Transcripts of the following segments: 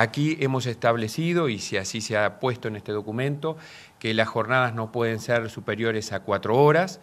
Aquí hemos establecido, y si así se ha puesto en este documento, que las jornadas no pueden ser superiores a cuatro horas,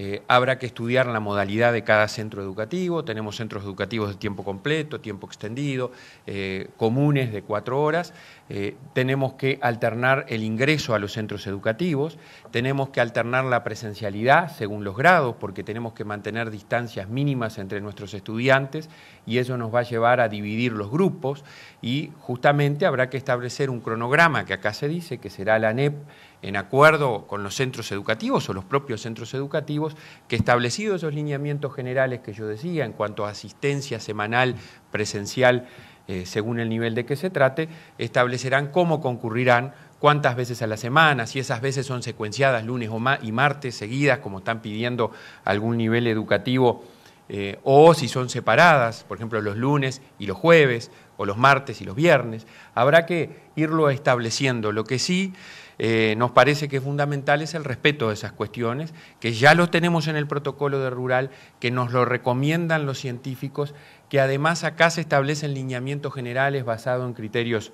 eh, habrá que estudiar la modalidad de cada centro educativo. Tenemos centros educativos de tiempo completo, tiempo extendido, eh, comunes de cuatro horas. Eh, tenemos que alternar el ingreso a los centros educativos. Tenemos que alternar la presencialidad según los grados, porque tenemos que mantener distancias mínimas entre nuestros estudiantes y eso nos va a llevar a dividir los grupos. Y justamente habrá que establecer un cronograma que acá se dice, que será la NEP en acuerdo con los centros educativos o los propios centros educativos que establecido esos lineamientos generales que yo decía en cuanto a asistencia semanal, presencial, eh, según el nivel de que se trate, establecerán cómo concurrirán, cuántas veces a la semana, si esas veces son secuenciadas lunes y martes seguidas, como están pidiendo algún nivel educativo, eh, o si son separadas, por ejemplo, los lunes y los jueves, o los martes y los viernes. Habrá que irlo estableciendo. Lo que sí eh, nos parece que fundamental es el respeto de esas cuestiones, que ya lo tenemos en el protocolo de rural, que nos lo recomiendan los científicos, que además acá se establecen lineamientos generales basados en criterios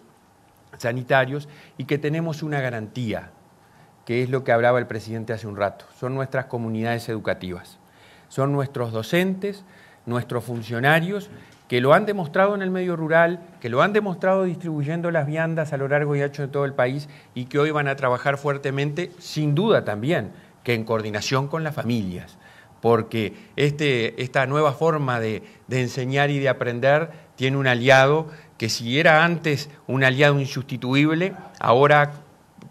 sanitarios y que tenemos una garantía, que es lo que hablaba el presidente hace un rato, son nuestras comunidades educativas, son nuestros docentes, nuestros funcionarios que lo han demostrado en el medio rural, que lo han demostrado distribuyendo las viandas a lo largo y ancho de todo el país y que hoy van a trabajar fuertemente, sin duda también, que en coordinación con las familias, porque este, esta nueva forma de enseñar y de aprender tiene un aliado que si era antes un aliado insustituible, ahora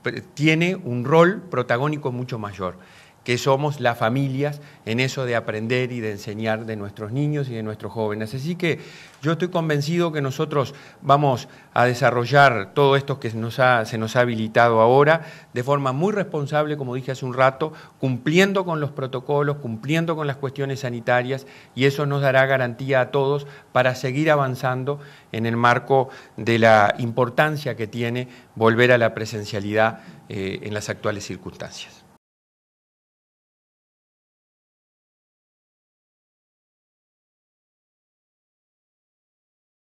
eh, tiene un rol protagónico mucho mayor que somos las familias en eso de aprender y de enseñar de nuestros niños y de nuestros jóvenes. Así que yo estoy convencido que nosotros vamos a desarrollar todo esto que se nos ha habilitado ahora de forma muy responsable, como dije hace un rato, cumpliendo con los protocolos, cumpliendo con las cuestiones sanitarias y eso nos dará garantía a todos para seguir avanzando en el marco de la importancia que tiene volver a la presencialidad eh, en las actuales circunstancias.